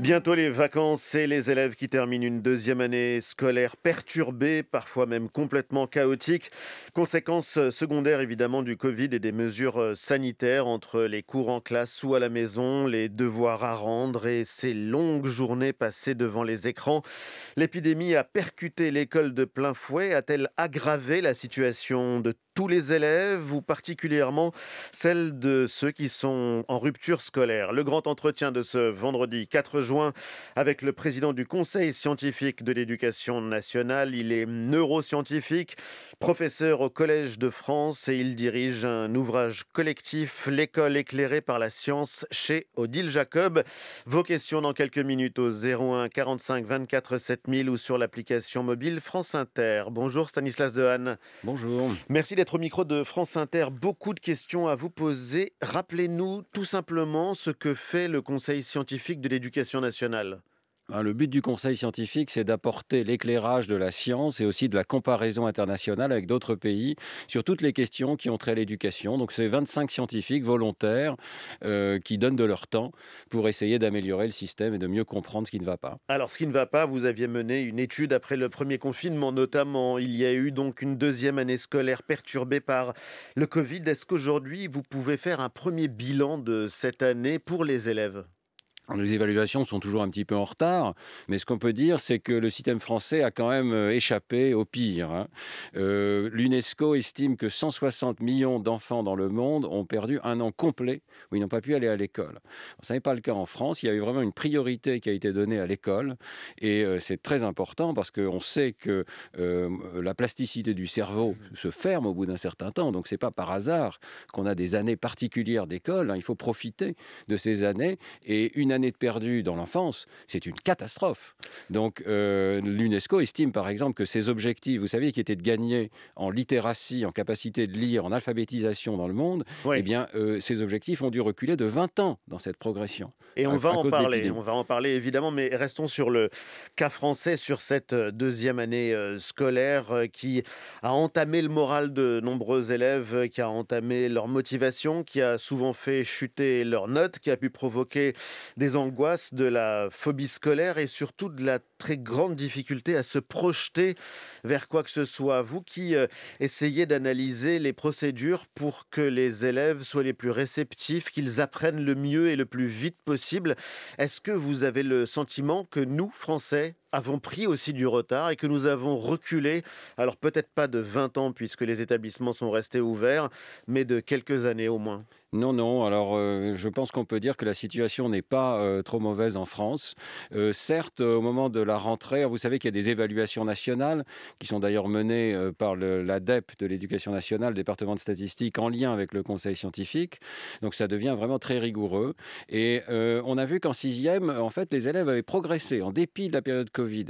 Bientôt les vacances et les élèves qui terminent une deuxième année scolaire perturbée, parfois même complètement chaotique. Conséquences secondaires évidemment du Covid et des mesures euh, sanitaires entre les cours en classe ou à la maison, les devoirs à rendre et ces longues journées passées devant les écrans. L'épidémie a percuté l'école de plein fouet. A-t-elle aggravé la situation de tous les élèves ou particulièrement celle de ceux qui sont en rupture scolaire Le grand entretien de ce vendredi 4 juin joint avec le président du Conseil scientifique de l'éducation nationale. Il est neuroscientifique, professeur au Collège de France et il dirige un ouvrage collectif, L'école éclairée par la science chez Odile Jacob. Vos questions dans quelques minutes au 01 45 24 7000 ou sur l'application mobile France Inter. Bonjour Stanislas Dehaene. Bonjour. Merci d'être au micro de France Inter. Beaucoup de questions à vous poser. Rappelez-nous tout simplement ce que fait le Conseil scientifique de l'éducation Hein, le but du Conseil scientifique, c'est d'apporter l'éclairage de la science et aussi de la comparaison internationale avec d'autres pays sur toutes les questions qui ont trait à l'éducation. Donc, c'est 25 scientifiques volontaires euh, qui donnent de leur temps pour essayer d'améliorer le système et de mieux comprendre ce qui ne va pas. Alors, ce qui ne va pas, vous aviez mené une étude après le premier confinement, notamment. Il y a eu donc une deuxième année scolaire perturbée par le Covid. Est-ce qu'aujourd'hui, vous pouvez faire un premier bilan de cette année pour les élèves nos évaluations sont toujours un petit peu en retard, mais ce qu'on peut dire, c'est que le système français a quand même euh, échappé au pire. Hein. Euh, L'UNESCO estime que 160 millions d'enfants dans le monde ont perdu un an complet où ils n'ont pas pu aller à l'école. Ce n'est pas le cas en France. Il y a eu vraiment une priorité qui a été donnée à l'école, et euh, c'est très important parce qu'on sait que la plasticité du cerveau se ferme au bout d'un certain temps. Donc c'est pas par hasard qu'on a des années particulières d'école. Hein. Il faut profiter de ces années et une année année de perdu dans l'enfance, c'est une catastrophe. Donc euh, l'UNESCO estime par exemple que ses objectifs, vous savez, qui étaient de gagner en littératie, en capacité de lire, en alphabétisation dans le monde, eh bien euh, ces objectifs ont dû reculer de 20 ans dans cette progression. Et on va en parler, on va en parler évidemment, mais restons sur le cas français, sur cette euh, deuxième année euh, scolaire euh, qui a entamé le moral de nombreux élèves, qui a entamé leur motivation, qui a souvent fait chuter leurs notes, qui a pu provoquer des angoisses, de la phobie scolaire et surtout de la très grande difficulté à se projeter vers quoi que ce soit. Vous qui euh, essayez d'analyser les procédures pour que les élèves soient les plus réceptifs, qu'ils apprennent le mieux et le plus vite possible, est-ce que vous avez le sentiment que nous, Français, avons pris aussi du retard et que nous avons reculé, alors peut-être pas de 20 ans puisque les établissements sont restés ouverts, mais de quelques années au moins. Non, non. Alors, euh, je pense qu'on peut dire que la situation n'est pas euh, trop mauvaise en France. Euh, certes, au moment de la rentrée, vous savez qu'il y a des évaluations nationales qui sont d'ailleurs menées par l'ADEP de l'éducation nationale, département de statistique, en lien avec le conseil scientifique. Donc, ça devient vraiment très rigoureux. Et on a vu qu'en sixième, en fait, les élèves avaient progressé en dépit de la période Covid.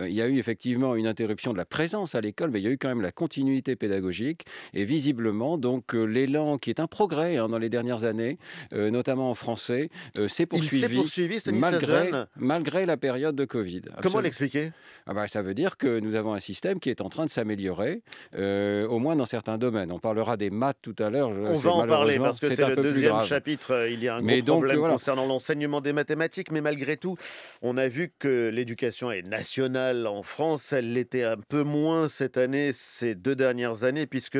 Euh, il y a eu effectivement une interruption de la présence à l'école, mais il y a eu quand même la continuité pédagogique. Et visiblement, donc, euh, l'élan qui est un progrès hein, dans les dernières années, euh, notamment en français, s'est poursuivi, poursuivi malgré, malgré, la période de Covid. Comment l'expliquer ah bah, Ça veut dire que nous avons un système qui est en train de s'améliorer, au moins dans certains domaines. On parlera des maths tout à l'heure. On va en parler parce que c'est le deuxième chapitre. Il y a un gros problème concernant l'enseignement des mathématiques, mais malgré tout, on a vu que l'éducation est nationale en France. Elle l'était un peu moins cette année, ces deux dernières années, puisque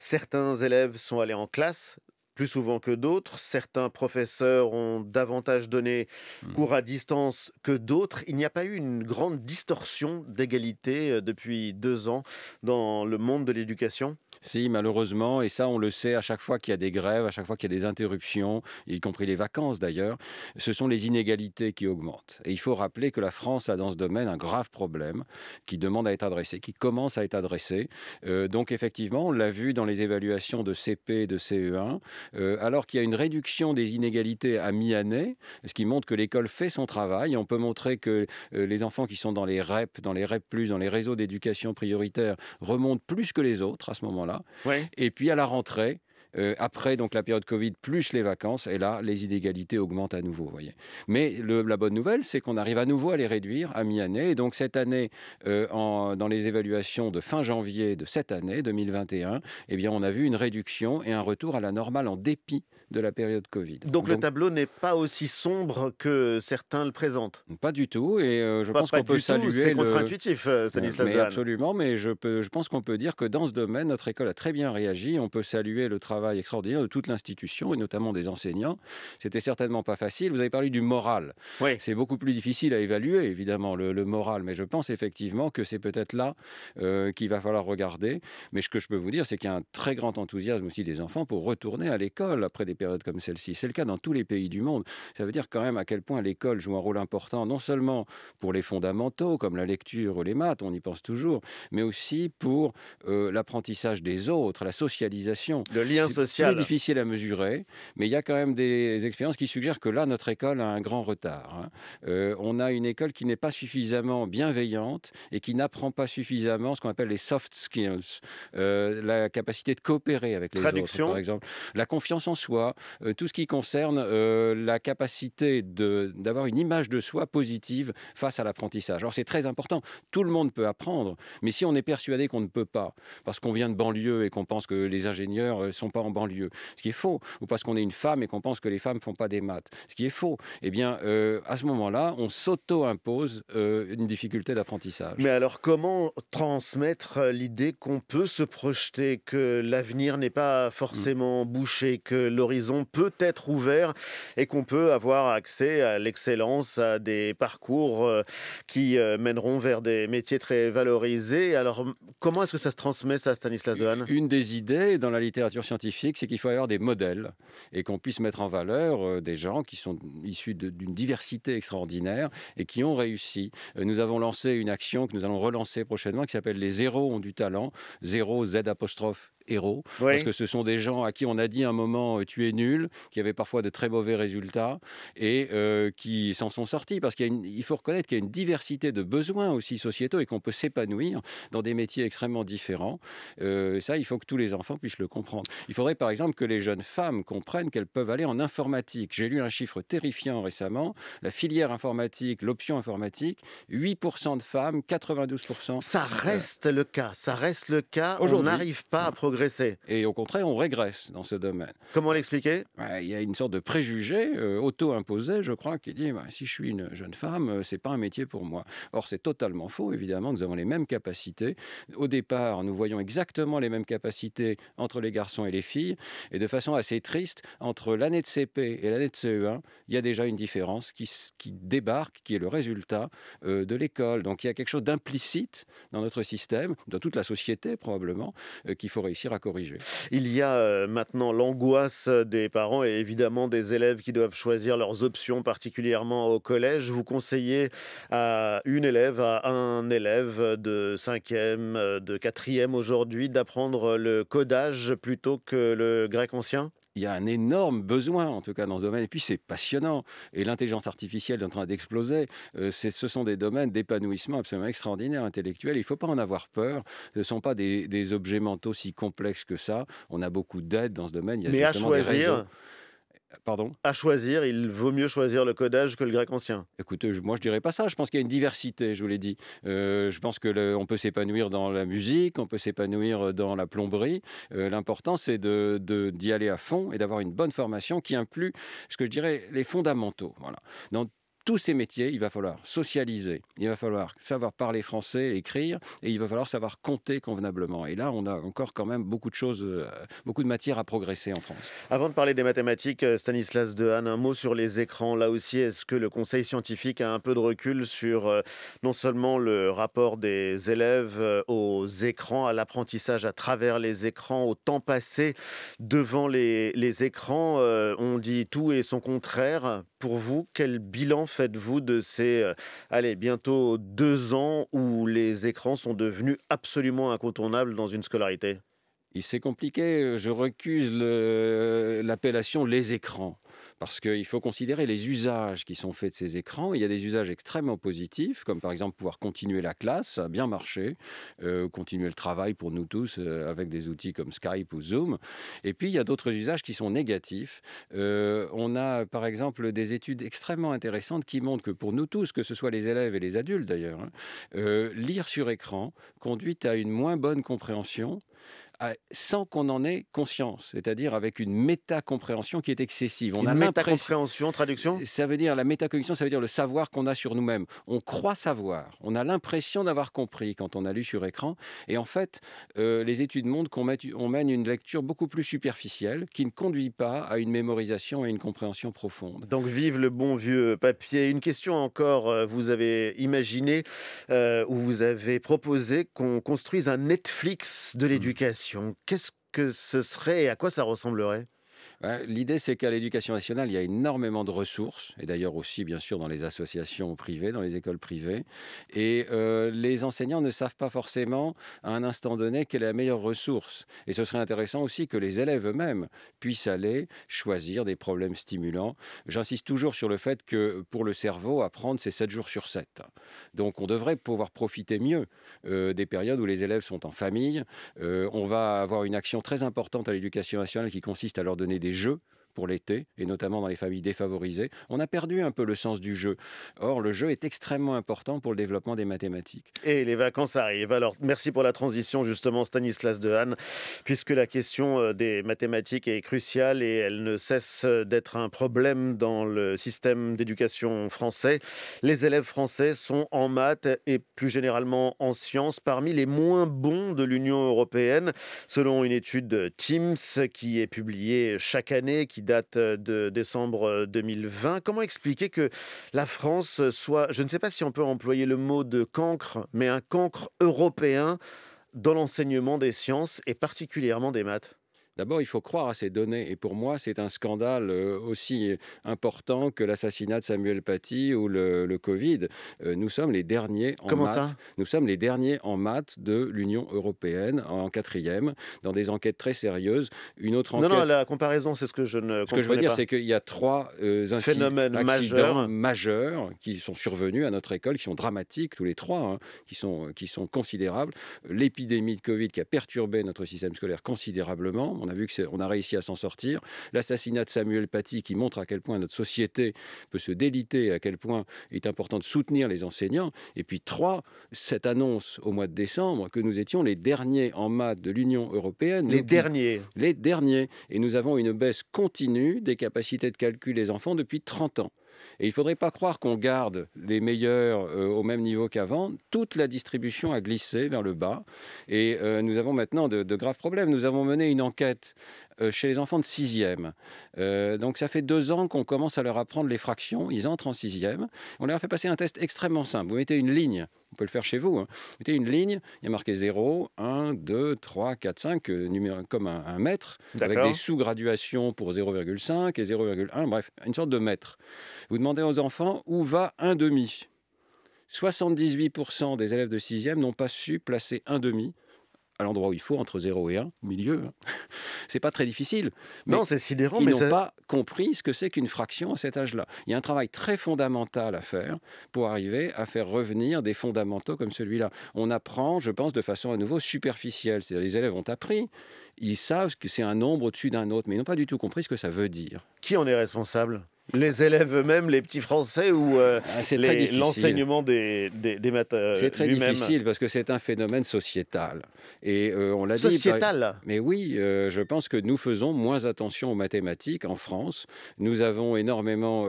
certains élèves sont allés en classe plus souvent que d'autres. Certains professeurs ont davantage donné mmh. cours à distance que d'autres. Il n'y a pas eu une grande distorsion d'égalité euh, depuis deux ans dans le monde de l'éducation si, malheureusement, et ça on le sait à chaque fois qu'il y a des grèves, à chaque fois qu'il y a des interruptions, y compris les vacances d'ailleurs, ce sont les inégalités qui augmentent. Et il faut rappeler que la France a dans ce domaine un grave problème qui demande à être adressé, qui commence à être adressé. Euh, donc effectivement, on l'a vu dans les évaluations de CP et de CE1, euh, alors qu'il y a une réduction des inégalités à mi-année, ce qui montre que l'école fait son travail. On peut montrer que euh, les enfants qui sont dans les REP, dans les REP+, dans les réseaux d'éducation prioritaire, remontent plus que les autres à ce moment-là et puis à la rentrée, euh, après donc la période Covid plus les vacances, et là les inégalités augmentent à nouveau. Voyez. Mais le, la bonne nouvelle, c'est qu'on arrive à nouveau à les réduire à mi-année. Et donc cette année, euh, dans les évaluations de fin janvier de cette année 2021, eh bien on a vu une réduction et un retour à la normale en dépit de la période Covid. Donc, le tableau n'est pas aussi sombre que certains le présentent. Pas du tout, et euh, je pense qu'on peut saluer. C'est contre-intuitif, Stanislas. absolument, mais je, peux, je pense qu'on peut dire que dans ce domaine, notre école a très bien réagi. On peut saluer le travail travail extraordinaire de toute l'institution et notamment des enseignants. C'était certainement pas facile. Vous avez parlé du moral. Oui. C'est beaucoup plus difficile à évaluer, évidemment, le, moral, mais je pense effectivement que c'est peut-être là euh, qu'il va falloir regarder. Mais ce que je peux vous dire, c'est qu'il y a un très grand enthousiasme aussi des enfants pour retourner à l'école après des périodes comme celle-ci. C'est le cas dans tous les pays du monde. Ça veut dire quand même à quel point l'école joue un rôle important, non seulement pour les fondamentaux comme la lecture ou les maths, on y pense toujours, mais aussi pour euh, l'apprentissage des autres, la socialisation. Le lien c'est difficile à mesurer, mais il y a quand même des expériences qui suggèrent que là, notre école a un grand retard. Hein. Euh, on a une école qui n'est pas suffisamment bienveillante et qui n'apprend pas suffisamment ce qu'on appelle les soft skills, euh, la capacité de coopérer avec les autres, par exemple, la confiance en soi, euh, tout ce qui concerne la capacité d'avoir une image de soi positive face à l'apprentissage. Alors c'est très important. Tout le monde peut apprendre, mais si on est persuadé qu'on ne peut pas, parce qu'on vient de banlieue et qu'on pense que les ingénieurs sont en banlieue. Ce qui est faux. Ou parce qu'on est une femme et qu'on pense que les femmes ne font pas des maths. Ce qui est faux. Eh bien, euh, à ce moment-là, on s'auto-impose euh, une difficulté d'apprentissage. Mais alors, comment transmettre euh, l'idée qu'on peut se projeter, que l'avenir n'est pas forcément mm. bouché, que l'horizon peut être ouvert et qu'on peut avoir accès à l'excellence, à des parcours qui mèneront vers des métiers très valorisés. Alors, comment est-ce que ça se transmet, ça, Stanislas Dohan Une des idées dans la littérature scientifique, c'est qu'il faut avoir des modèles et qu'on puisse mettre en valeur euh, des gens qui sont issus d'une diversité extraordinaire et qui ont réussi. Euh, nous avons lancé une action que nous allons relancer prochainement qui s'appelle Les Zéros ont du talent. Zéro Z apostrophe héros. Parce que ce sont des gens à qui on a dit à un moment euh, tu es nul, qui avaient parfois de très mauvais résultats et euh, qui s'en sont sortis. Parce qu'il faut reconnaître qu'il y a une diversité de besoins aussi sociétaux et qu'on peut s'épanouir dans des métiers extrêmement différents. Euh, ça, il faut que tous les enfants puissent le comprendre. Il faudrait par exemple que les jeunes femmes comprennent qu'elles peuvent aller en informatique. J'ai lu un chiffre terrifiant récemment. La filière informatique, l'option informatique, 8% de femmes, 92%. Ça reste le cas. Ça reste le cas. On n'arrive pas à progresser mmh. Et au contraire, on régresse dans ce domaine. Comment l'expliquer Il y a une sorte de préjugé euh, auto-imposé, je crois, qui dit bah, si je suis une jeune femme, ce euh, c'est pas un métier pour moi. Or, c'est totalement faux, évidemment, nous avons les mêmes capacités. Au départ, nous voyons exactement les mêmes capacités entre les garçons et les filles. Et de façon assez triste, entre l'année de CP et l'année de CE1, il y a déjà une différence qui, débarque, qui est le résultat euh, de l'école. Donc, il y a quelque chose d'implicite dans notre système, dans toute la société probablement, qu'il faut réussir à corriger. Il y a euh, maintenant l'angoisse des parents et évidemment des élèves qui doivent choisir leurs options, particulièrement au collège. Vous conseillez à une élève, à un élève de 5e, euh, de 4e aujourd'hui, d'apprendre le codage plutôt que le grec ancien il y a un énorme besoin, en tout cas, dans ce domaine. Et puis, c'est passionnant. Et l'intelligence artificielle est en train d'exploser. Euh, ce sont des domaines d'épanouissement absolument extraordinaire, intellectuel. Il ne faut pas en avoir peur. Ce ne sont pas des, objets mentaux si complexes que ça. On a beaucoup d'aide dans ce domaine. Il y a Mais à choisir, Pardon À choisir, il vaut mieux choisir le codage que le grec ancien. Écoutez, moi je dirais pas ça. Je pense qu'il y a une diversité, je vous l'ai dit. Euh, je pense que peut s'épanouir dans la musique, on peut s'épanouir euh, dans la plomberie. Euh, l'important, c'est de, d'y aller à fond et d'avoir une bonne formation qui inclut, ce que je dirais, les fondamentaux. Voilà tous ces métiers, il va falloir socialiser, il va falloir savoir parler français, écrire, et il va falloir savoir compter convenablement. Et là, on a encore quand même beaucoup de choses, euh, beaucoup de matière à progresser en France. Avant de parler des mathématiques, euh, Stanislas Dehaene, un mot sur les écrans. Là aussi, est-ce que le conseil scientifique a un peu de recul sur euh, non seulement le rapport des élèves aux écrans, à l'apprentissage à travers les écrans, au temps passé devant les, les écrans On dit tout et son contraire. Pour vous, quel bilan faites-vous de ces, euh, allez, bientôt deux ans où les écrans sont devenus absolument incontournables dans une scolarité C'est compliqué, euh, je recuse euh, l'appellation les écrans parce qu'il faut considérer les usages qui sont faits de ces écrans. Il y a des usages extrêmement positifs, comme par exemple pouvoir continuer la classe, ça bien marché, euh, continuer le travail pour nous tous euh, avec des outils comme Skype ou Zoom. Et puis, il y a d'autres usages qui sont négatifs. Euh, on a, par exemple, des études extrêmement intéressantes qui montrent que pour nous tous, que ce soit les élèves et les adultes d'ailleurs, hein, lire sur écran conduit à une moins bonne compréhension sans qu'on en ait conscience, c'est-à-dire avec une méta-compréhension qui est excessive. On une méta-compréhension, traduction Ça veut dire, la méta-cognition, ça veut dire le savoir qu'on a sur nous-mêmes. On croit savoir, on a l'impression d'avoir compris quand on a lu sur écran, et en fait, euh, les études montrent qu'on mène une lecture beaucoup plus superficielle, qui ne conduit pas à une mémorisation et une compréhension profonde. Donc vive le bon vieux papier. Une question encore, euh, vous avez imaginé, euh, ou vous avez proposé qu'on construise un Netflix de mmh. l'éducation qu'est-ce que ce serait et à quoi ça ressemblerait L'idée, c'est qu'à l'éducation nationale, il y a énormément de ressources, et d'ailleurs aussi, bien sûr, dans les associations privées, dans les écoles privées. Et euh, les enseignants ne savent pas forcément, à un instant donné, quelle est la meilleure ressource. Et ce serait intéressant aussi que les élèves eux-mêmes puissent aller choisir des problèmes stimulants. J'insiste toujours sur le fait que pour le cerveau, apprendre, c'est 7 jours sur 7. Donc on devrait pouvoir profiter mieux euh, des périodes où les élèves sont en famille. Euh, on va avoir une action très importante à l'éducation nationale qui consiste à leur donner des des jeux pour l'été, et notamment dans les familles défavorisées, on a perdu un peu le sens du jeu. Or, le jeu est extrêmement important pour le développement des mathématiques. Et les vacances arrivent. Alors, merci pour la transition, justement, Stanislas Dehaene, puisque la question euh, des mathématiques est cruciale et elle ne cesse euh, d'être un problème dans le système d'éducation français. Les élèves français sont en maths et plus généralement en sciences parmi les moins bons de l'Union européenne, selon une étude Teams qui est publiée chaque année, qui date de décembre 2020. Comment expliquer que la France soit, je ne sais pas si on peut employer le mot de cancre, mais un cancre européen dans l'enseignement des sciences et particulièrement des maths D'abord, il faut croire à ces données. Et pour moi, c'est un scandale euh, aussi euh, important que l'assassinat de Samuel Paty ou le, Covid. Euh, nous sommes les derniers en maths. Nous sommes les derniers en maths de l'Union européenne en quatrième, dans des enquêtes très sérieuses. Une autre enquête. Non, non, la comparaison, c'est ce que je ne. Ce que je veux dire, c'est qu'il y a trois phénomènes majeurs. majeurs qui sont survenus à notre école, qui sont dramatiques tous les trois, hein, qui sont qui sont considérables. L'épidémie de Covid qui a perturbé notre système scolaire considérablement on a vu a réussi à s'en sortir. L'assassinat de Samuel Paty qui montre à quel point notre société peut se déliter, à quel point il est important de soutenir les enseignants. Et puis trois, cette annonce au mois de décembre que nous étions les derniers en maths de l'Union européenne. Les derniers. Les derniers. Et nous avons une baisse continue des capacités de calcul des enfants depuis 30 ans. Et il ne faudrait pas croire qu'on garde les meilleurs euh, au même niveau qu'avant. Toute la distribution a glissé vers le bas et euh, nous avons maintenant de, graves problèmes. Nous avons mené une enquête euh, chez les enfants de 6e. Euh, donc ça fait deux ans qu'on commence à leur apprendre les fractions. Ils entrent en sixième. On leur fait passer un test extrêmement simple. Vous mettez une ligne on peut le faire chez vous. Hein. Vous mettez une ligne, il y a marqué 0, 1, 2, 3, 4, 5, numéro, comme un, mètre, avec des sous-graduations pour 0,5 et 0,1, bref, une sorte de mètre. Vous demandez aux enfants où va un demi. 78% des élèves de 6e n'ont pas su placer un demi à l'endroit où il faut, entre 0 et 1, au milieu. Hein. c'est pas très difficile. Mais non, c'est sidérant. Ils n'ont pas compris ce que c'est qu'une fraction à cet âge-là. Il y a un travail très fondamental à faire pour arriver à faire revenir des fondamentaux comme celui-là. On apprend, je pense, de façon à nouveau superficielle. cest les élèves ont appris, ils savent que c'est un nombre au-dessus d'un autre, mais ils n'ont pas du tout compris ce que ça veut dire. Qui en est responsable les élèves eux-mêmes, les petits Français ou euh, ah, l'enseignement des, des, maths euh, C'est très difficile parce que c'est un phénomène sociétal. Et euh, on l'a dit. Sociétal Mais oui, je pense que nous faisons moins attention aux mathématiques en France. Nous avons énormément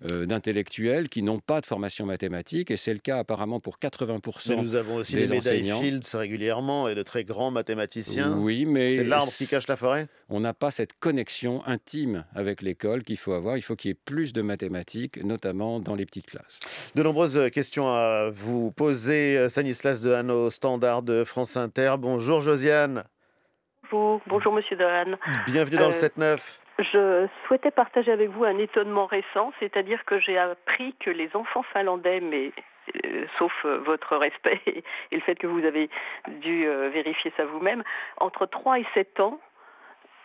d'intellectuels qui n'ont pas de formation mathématique et c'est le cas apparemment pour 80% mais Nous avons aussi des, des médailles Fields régulièrement et de très grands mathématiciens. Oui, mais. C'est l'arbre qui cache la forêt On n'a pas cette connexion intime avec l'école qu'il faut avoir. Il faut qu'il y ait plus de mathématiques, notamment dans les petites classes. De nombreuses euh, questions à vous poser. Euh, Stanislas au Standard de France Inter. Bonjour Josiane. Bonjour, bonjour Monsieur Dehaene. Bienvenue dans le 7-9. Euh, je souhaitais partager avec vous un étonnement récent, c'est-à-dire que j'ai appris que les enfants finlandais, mais sauf votre respect et, le fait que vous avez dû vérifier ça vous-même, entre 3 et 7 ans,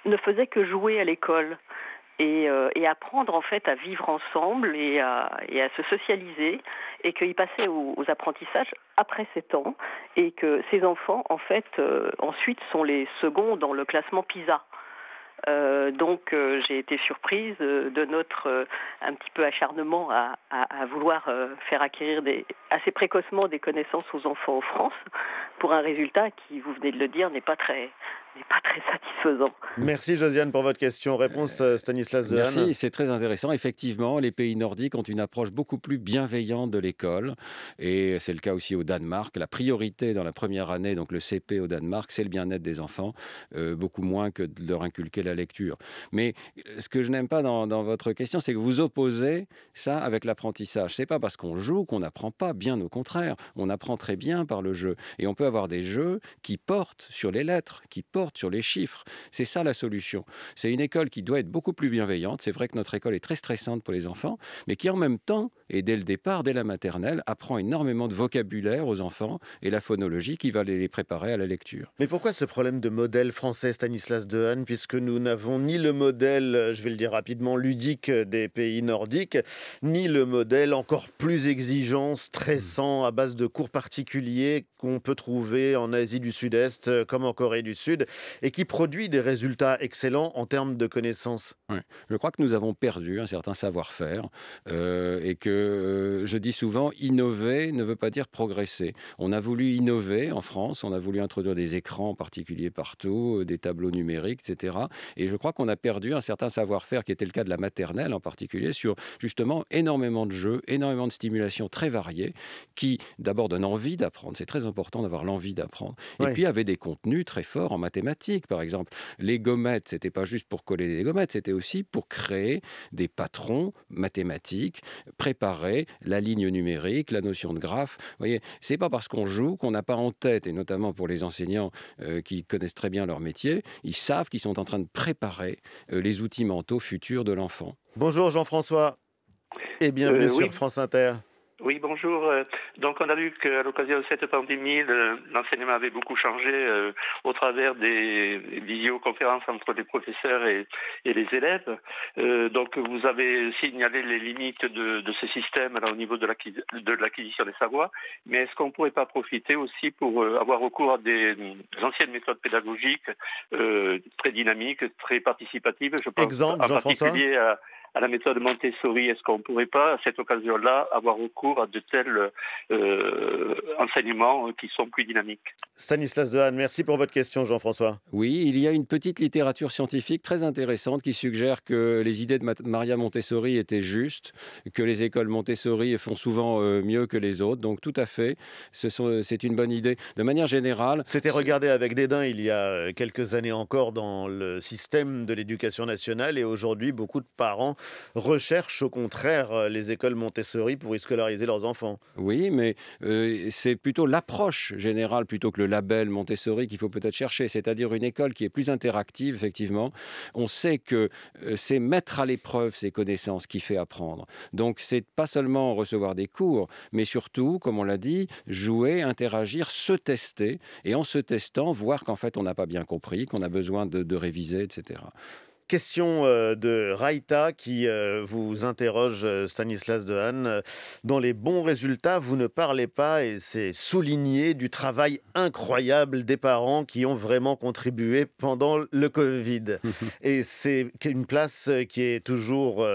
ne faisaient que jouer à l'école. Euh, et, apprendre en fait à vivre ensemble et à, et à se socialiser et qu'ils passaient aux, aux, apprentissages après 7 ans et que ces enfants en fait euh, ensuite sont les seconds dans le classement PISA. Euh, donc j'ai été surprise de notre un petit peu acharnement à, vouloir faire acquérir des, assez précocement des connaissances aux enfants en France pour un résultat qui, vous venez de le dire, n'est pas très n'est pas très satisfaisant. Merci Josiane pour votre question. Réponse euh, Stanislas Dehaene. Merci, c'est très intéressant. Effectivement, les pays nordiques ont une approche beaucoup plus bienveillante de l'école. Et c'est le cas aussi au Danemark. La priorité dans la première année, donc le CP au Danemark, c'est le bien-être des enfants, euh, beaucoup moins que de leur inculquer la lecture. Mais euh, ce que je n'aime pas dans, dans, votre question, c'est que vous opposez ça avec l'apprentissage. C'est pas parce qu'on joue qu'on n'apprend pas, bien au contraire. On apprend très bien par le jeu. Et on peut avoir des jeux qui portent sur les lettres, qui portent sur les chiffres. C'est ça la solution. C'est une école qui doit être beaucoup plus bienveillante. C'est vrai que notre école est très stressante pour les enfants, mais qui en même temps, et dès le départ, dès la maternelle, apprend énormément de vocabulaire aux enfants et la phonologie qui va les préparer à la lecture. Mais pourquoi ce problème de modèle français Stanislas Dehaene, puisque nous n'avons ni le modèle, je vais le dire rapidement, ludique des pays nordiques, ni le modèle encore plus exigeant, stressant, à base de cours particuliers qu'on peut trouver en Asie du Sud-Est comme en Corée du Sud et qui produit des résultats excellents en termes de connaissances. Je crois que nous avons perdu un certain savoir-faire euh, et que euh, je dis souvent, innover ne veut pas dire progresser. On a voulu innover en France, on a voulu introduire des écrans particuliers partout, euh, des tableaux numériques, etc. Et je crois qu'on a perdu un certain savoir-faire qui était le cas de la maternelle en particulier sur justement énormément de jeux, énormément de stimulations très variées qui d'abord donnent envie d'apprendre. C'est très important d'avoir l'envie d'apprendre. Et puis avait des contenus très forts en mathématiques mathématiques, par exemple. Les gommettes, c'était pas juste pour coller des gommettes, c'était aussi pour créer des patrons mathématiques, préparer la ligne numérique, la notion de graphe. Vous voyez, c'est pas parce qu'on joue qu'on n'a pas en tête, et notamment pour les enseignants euh, qui connaissent très bien leur métier, ils savent qu'ils sont en train de préparer euh, les outils mentaux futurs de l'enfant. Bonjour Jean-François et bienvenue euh, sur France Inter. Oui, bonjour. Euh, donc, on a vu qu'à l'occasion de cette pandémie, l'enseignement avait beaucoup changé euh, au travers des vidéoconférences entre les professeurs et, et les élèves. Euh, donc, vous avez signalé les limites de, de ce système au niveau de l'acquisition des savoirs. Mais est-ce qu'on ne pourrait pas profiter aussi pour avoir recours à des, anciennes méthodes pédagogiques très dynamiques, très participatives Je pense Exemple, en particulier à la méthode Montessori, est-ce qu'on ne pourrait pas, à cette occasion-là, avoir recours à de tels euh, enseignements qui sont plus dynamiques Stanislas Dehaene, merci pour votre question, Jean-François. Oui, il y a une petite littérature scientifique très intéressante qui suggère que les idées de Maria Montessori étaient justes, que les écoles Montessori font souvent euh, mieux que les autres. Donc, tout à fait, c'est une bonne idée. De manière générale. C'était regardé avec dédain il y a euh, quelques années encore dans le système de l'éducation nationale et aujourd'hui, beaucoup de parents recherchent au contraire euh, les écoles Montessori pour y scolariser leurs enfants. Oui, mais euh, c'est plutôt l'approche générale plutôt que le label Montessori qu'il faut peut-être chercher, c'est-à-dire une école qui est plus interactive, effectivement. On sait que euh, c'est mettre à l'épreuve ses connaissances qui fait apprendre. Donc, c'est pas seulement recevoir des cours, mais surtout, comme on l'a dit, jouer, interagir, se tester, et en se testant, voir qu'en fait, on n'a pas bien compris, qu'on a besoin de réviser, etc. Question euh, de Raïta qui euh, vous interroge, euh, Stanislas Dehaene. Dans les bons résultats, vous ne parlez pas, et c'est souligné, du travail incroyable des parents qui ont vraiment contribué pendant le Covid. et c'est une place qui est toujours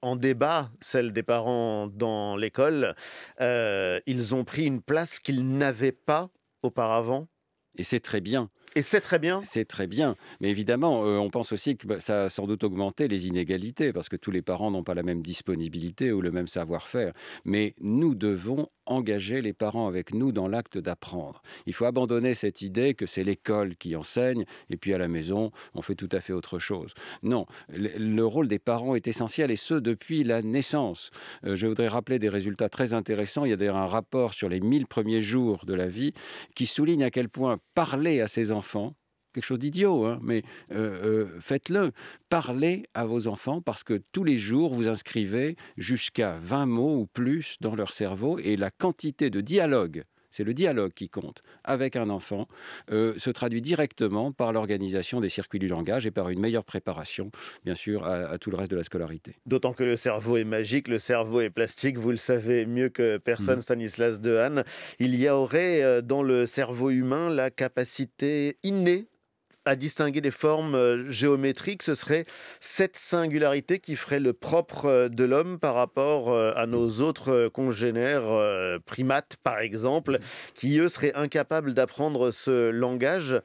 en débat, celle des parents dans l'école. ils ont pris une place qu'ils n'avaient pas auparavant. Et c'est très bien. Et c'est très bien. C'est très bien. Mais évidemment, euh, on pense aussi que bah, ça a sans doute augmenté les inégalités, parce que tous les parents n'ont pas la même disponibilité ou le même savoir-faire. Mais nous devons engager les parents avec nous dans l'acte d'apprendre. Il faut abandonner cette idée que c'est l'école qui enseigne, et puis à la maison, on fait tout à fait autre chose. Non, le rôle des parents est essentiel, et ce, depuis la naissance. Euh, je voudrais rappeler des résultats très intéressants. Il y a d'ailleurs un rapport sur les 1000 premiers jours de la vie qui souligne à quel point parler à ses enfants quelque chose d'idiot, hein, mais euh, euh, faites-le. Parlez à vos enfants parce que tous les jours, vous inscrivez jusqu'à 20 mots ou plus dans leur cerveau et la quantité de dialogue c'est le dialogue qui compte, avec un enfant, euh, se traduit directement par l'organisation des circuits du langage et par une meilleure préparation, bien sûr, à, tout le reste de la scolarité. D'autant que le cerveau est magique, le cerveau est plastique, vous le savez mieux que personne, mm. Stanislas Dehaene. Il y aurait euh, dans le cerveau humain la capacité innée à distinguer des formes euh, géométriques, ce serait cette singularité qui ferait le propre euh, de l'homme par rapport euh, à nos autres congénères primates, par exemple, mmh. qui eux seraient incapables d'apprendre ce langage.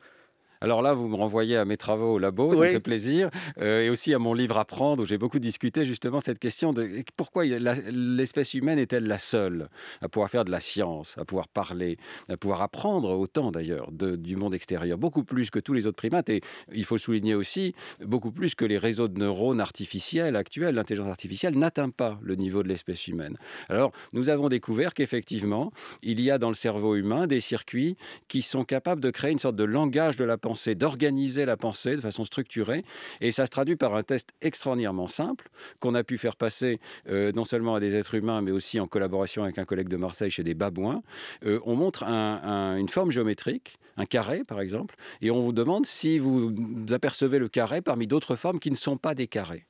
Alors là, vous me renvoyez à mes travaux au labo, ça fait plaisir, euh, et aussi à mon livre Apprendre, où j'ai beaucoup discuté justement cette question de pourquoi l'espèce humaine est-elle la seule à pouvoir faire de la science, à pouvoir parler, à pouvoir apprendre autant d'ailleurs du monde extérieur, beaucoup plus que tous les autres primates, et il faut souligner aussi, beaucoup plus que les réseaux de neurones artificiels actuels, l'intelligence artificielle n'atteint pas le niveau de l'espèce humaine. Alors, nous avons découvert qu'effectivement, il y a dans le cerveau humain des circuits qui sont capables de créer une sorte de langage de la pensée sait d'organiser la pensée de façon structurée. Et ça se traduit par un test extraordinairement simple qu'on a pu faire passer euh, non seulement à des êtres humains, mais aussi en collaboration avec un collègue de Marseille chez des babouins. Euh, on montre une forme géométrique, un carré par exemple, et on vous demande si vous apercevez le carré parmi d'autres formes qui ne sont pas des carrés.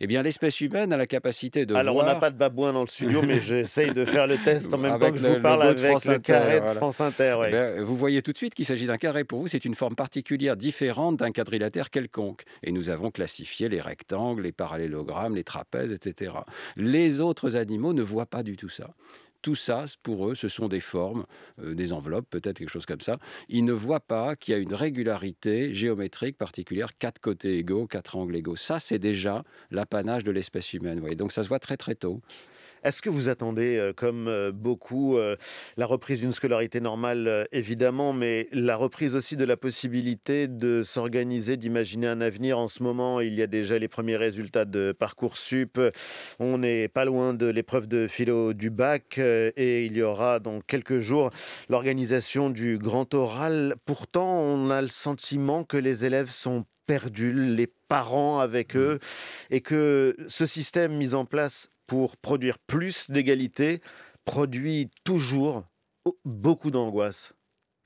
Eh bien, l'espèce humaine a la capacité de. Alors, on n'a pas de babouin dans le studio, mais j'essaye de faire le test en même temps que je vous parle avec le carré de France Inter. Ben, vous voyez tout de suite qu'il s'agit d'un carré. Pour vous, c'est une forme particulière, différente d'un quadrilatère quelconque. Et nous avons classifié les rectangles, les parallélogrammes, les trapèzes, etc. Les autres animaux ne voient pas du tout ça. Tout ça, pour eux, ce sont des formes, euh, des enveloppes, peut-être quelque chose comme ça. Ils ne voient pas qu'il y a une régularité géométrique particulière, quatre côtés égaux, quatre angles égaux. Ça, c'est déjà l'apanage de l'espèce humaine. voyez. Donc ça se voit très très tôt. Est-ce que vous attendez, euh, comme euh, beaucoup, euh, la reprise d'une scolarité normale, évidemment, mais la reprise aussi de la possibilité de s'organiser, d'imaginer un avenir En ce moment, il y a déjà les premiers résultats de Parcoursup. On n'est pas loin de l'épreuve de philo du bac et il y aura dans quelques jours l'organisation du grand oral. Pourtant, on a le sentiment que les élèves sont perdus, les parents avec mmh. eux, et que ce système mis en place pour produire plus d'égalité produit toujours beaucoup d'angoisse.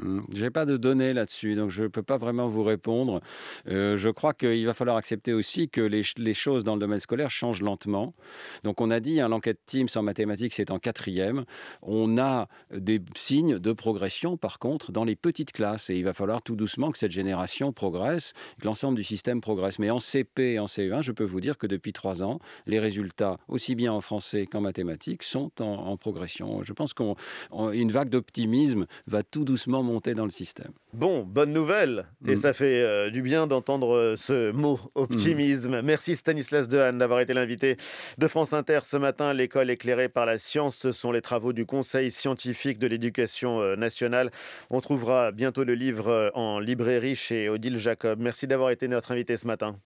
Mmh, j'ai pas de données là-dessus, donc je ne peux pas vraiment vous répondre. Euh, je crois qu'il va falloir accepter aussi que les, choses dans le domaine scolaire changent lentement. Donc on a dit, hein, l'enquête Teams en mathématiques, c'est en quatrième. On a des signes de progression, par contre, dans les petites classes. Et il va falloir tout doucement que cette génération progresse, que l'ensemble du système progresse. Mais en CP et en CE1, je peux vous dire que depuis trois ans, les résultats, aussi bien en français qu'en mathématiques, sont en, en progression. Je pense qu'une vague d'optimisme va tout doucement dans le système. Bon, bonne nouvelle. Et mm. ça fait euh, du bien d'entendre euh, ce mot mm. optimisme. Merci Stanislas Dehaene d'avoir été l'invité de France Inter ce matin. L'école éclairée par la science, ce sont les travaux du Conseil scientifique de l'éducation euh, nationale. On trouvera bientôt le livre en librairie chez Odile Jacob. Merci d'avoir été notre invité ce matin.